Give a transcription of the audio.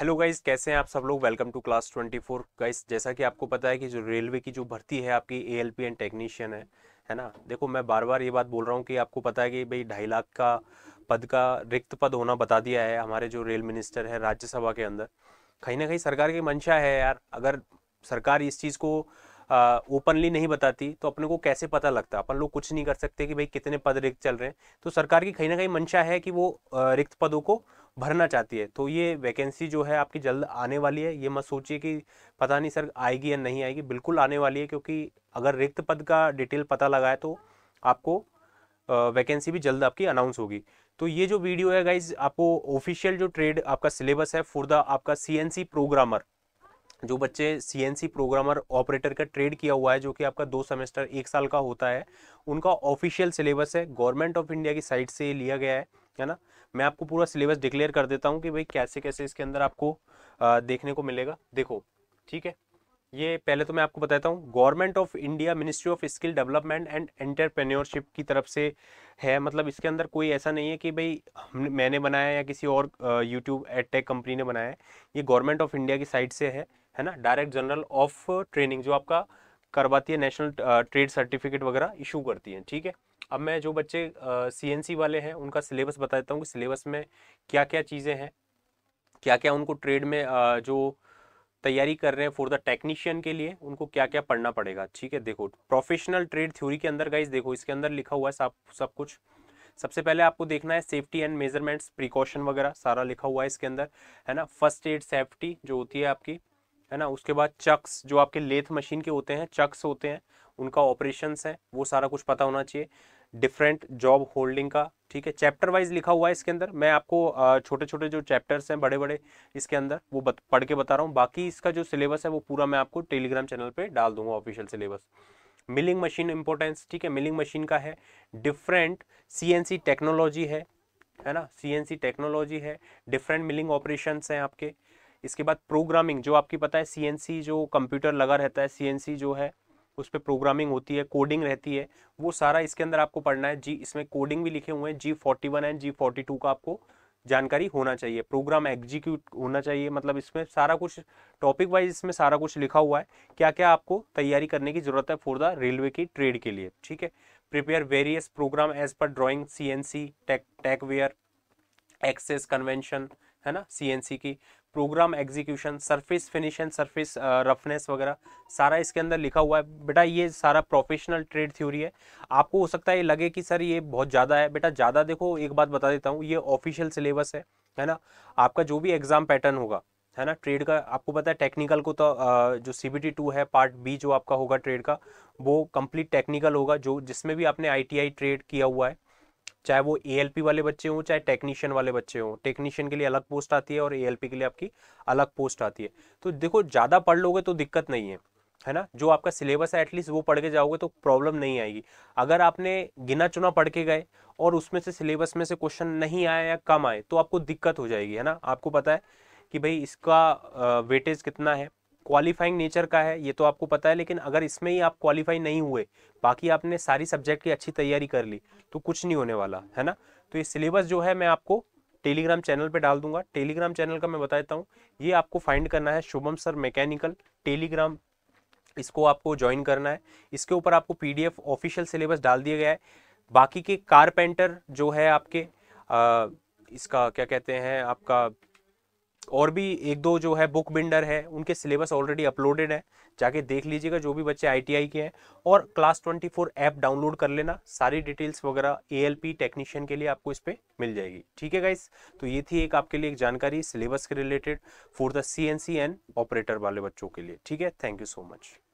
hello guys कैसे हैं आप सब लोग वेलकम टू क्लास 24 गाइज जैसा कि आपको पता है कि जो रेलवे की जो भर्ती है आपकी A L P and technician है है ना देखो मैं बार बार ये बात बोल रहा हूँ कि आपको पता है कि भाई ढाई लाख का पद का रिक्त पद होना बता दिया है हमारे जो रेल मिनिस्टर है राज्यसभा के अंदर कहीं ना कहीं सरकार की मंशा है यार अगर सरकार इस चीज़ को ओपनली नहीं बताती तो अपने को कैसे पता लगता अपन लोग कुछ नहीं कर सकते कि भाई कितने पद रिक्त चल रहे हैं तो सरकार की कहीं ना कहीं मंशा है कि वो रिक्त पदों को भरना चाहती है तो ये वैकेंसी जो है आपकी जल्द आने वाली है ये मत सोचिए कि पता नहीं सर आएगी या नहीं आएगी बिल्कुल आने वाली है क्योंकि अगर रिक्त पद का डिटेल पता लगाए तो आपको वैकेंसी भी जल्द आपकी अनाउंस होगी तो ये जो वीडियो है गाइज आपको ऑफिशियल जो ट्रेड आपका सिलेबस है फॉर द आपका सी प्रोग्रामर जो बच्चे सीएनसी प्रोग्रामर ऑपरेटर का ट्रेड किया हुआ है जो कि आपका दो सेमेस्टर एक साल का होता है उनका ऑफिशियल सिलेबस है गवर्नमेंट ऑफ इंडिया की साइट से लिया गया है है ना मैं आपको पूरा सिलेबस डिक्लेयर कर देता हूँ कि भाई कैसे कैसे इसके अंदर आपको आ, देखने को मिलेगा देखो ठीक है ये पहले तो मैं आपको बताता हूँ government of India ministry of skill development and entrepreneurship की तरफ से है मतलब इसके अंदर कोई ऐसा नहीं है कि भाई मैंने बनाया या किसी और यूट्यूब एड टेक कंपनी ने बनाया है ये गवर्नमेंट ऑफ इंडिया की साइट से है है ना डायरेक्ट जनरल ऑफ ट्रेनिंग जो आपका करवाती है नेशनल ट्रेड सर्टिफिकेट वगैरह इशू करती है ठीक है अब मैं जो बच्चे सी वाले हैं उनका सिलेबस बता देता हूँ कि सिलेबस में क्या क्या चीज़ें हैं क्या क्या उनको ट्रेड में आ, जो तैयारी कर रहे हैं फॉर द टेक्नीशियन के लिए उनको क्या क्या पढ़ना पड़ेगा ठीक है देखो प्रोफेशनल ट्रेड थ्योरी के अंदर गाइज देखो इसके अंदर लिखा हुआ है सब सब कुछ सबसे पहले आपको देखना है सेफ्टी एंड मेजरमेंट्स प्रिकॉशन वगैरह सारा लिखा हुआ है इसके अंदर है ना फर्स्ट एड सेफ्टी जो होती है आपकी है ना उसके बाद चक्स जो आपके लेथ मशीन के होते हैं चक्स होते हैं उनका ऑपरेशन है वो सारा कुछ पता होना चाहिए डिफरेंट जॉब होल्डिंग का ठीक है चैप्टर वाइज लिखा हुआ है इसके अंदर मैं आपको छोटे छोटे जो चैप्टर्स हैं बड़े बड़े इसके अंदर वो बत, पढ़ के बता रहा हूँ बाकी इसका जो सिलेबस है वो पूरा मैं आपको टेलीग्राम चैनल पे डाल दूंगा official syllabus milling machine importance ठीक है मिलिंग मशीन का है डिफरेंट सी टेक्नोलॉजी है है ना सी टेक्नोलॉजी है डिफरेंट मिलिंग ऑपरेशन हैं आपके इसके बाद प्रोग्रामिंग जो आपकी पता है सीएनसी जो कंप्यूटर लगा रहता है सीएनसी जो है उस पर प्रोग्रामिंग होती है कोडिंग रहती है वो सारा इसके अंदर आपको पढ़ना है जी इसमें कोडिंग भी लिखे हुए हैं G forty one and G forty two का आपको जानकारी होना चाहिए प्रोग्राम एग्जीक्यूट होना चाहिए मतलब इसमें सारा कुछ टॉपिक वाइज इसमें सारा कुछ लिखा हुआ है क्या क्या आपको तैयारी करने की जरूरत है फॉर द रेलवे की ट्रेड के लिए ठीक है prepare various program as per drawing C N C tech टेकवेयर एक्सेस कन्वेंशन है ना सीएनसी की program execution surface finish and surface roughness वगैरह सारा इसके अंदर लिखा हुआ है बेटा ये सारा प्रोफेशनल ट्रेड थ्योरी है आपको हो सकता है ये लगे कि सर ये बहुत ज़्यादा है बेटा ज़्यादा देखो एक बात बता देता हूँ ये ऑफिशियल सिलेबस है है ना आपका जो भी एग्ज़ाम पैटर्न होगा है ना ट्रेड का आपको पता है टेक्निकल को तो uh, जो सी बी टी टू है पार्ट बी जो आपका होगा ट्रेड का वो कंप्लीट टेक्निकल होगा जो जिसमें भी आपने आई टी आई ट्रेड किया हुआ है चाहे वो ए वाले बच्चे हों चाहे टेक्नीशियन वाले बच्चे हों टेक्नीशियन के लिए अलग पोस्ट आती है और ए के लिए आपकी अलग पोस्ट आती है तो देखो ज़्यादा पढ़ लोगे तो दिक्कत नहीं है है ना जो आपका सिलेबस है एटलीस्ट वो पढ़ के जाओगे तो प्रॉब्लम नहीं आएगी अगर आपने गिना चुना पढ़ के गए और उसमें से सिलेबस में से क्वेश्चन नहीं आए या कम आए तो आपको दिक्कत हो जाएगी है ना आपको पता है कि भाई इसका वेटेज कितना है क्वालिफाइंग नेचर का है ये तो आपको पता है लेकिन अगर इसमें ही आप क्वालिफाई नहीं हुए बाकी आपने सारी सब्जेक्ट की अच्छी तैयारी कर ली तो कुछ नहीं होने वाला है ना तो ये सिलेबस जो है मैं आपको टेलीग्राम चैनल पे डाल दूंगा टेलीग्राम चैनल का मैं बता देता हूँ ये आपको फाइंड करना है शुभम सर मैकेनिकल टेलीग्राम इसको आपको ज्वाइन करना है इसके ऊपर आपको पी ऑफिशियल सिलेबस डाल दिया गया है बाकी के कारपेंटर जो है आपके आ, इसका क्या कहते हैं आपका और भी एक दो जो है बुक बिल्डर है उनके सिलेबस ऑलरेडी अपलोडेड है जाके देख लीजिएगा जो भी बच्चे आईटीआई के हैं और क्लास 24 ऐप डाउनलोड कर लेना सारी डिटेल्स वगैरह एएलपी टेक्नीशियन के लिए आपको इस पर मिल जाएगी ठीक है गाइस तो ये थी एक आपके लिए एक जानकारी सिलेबस के related for the C and operator वाले बच्चों के लिए ठीक है थैंक यू सो मच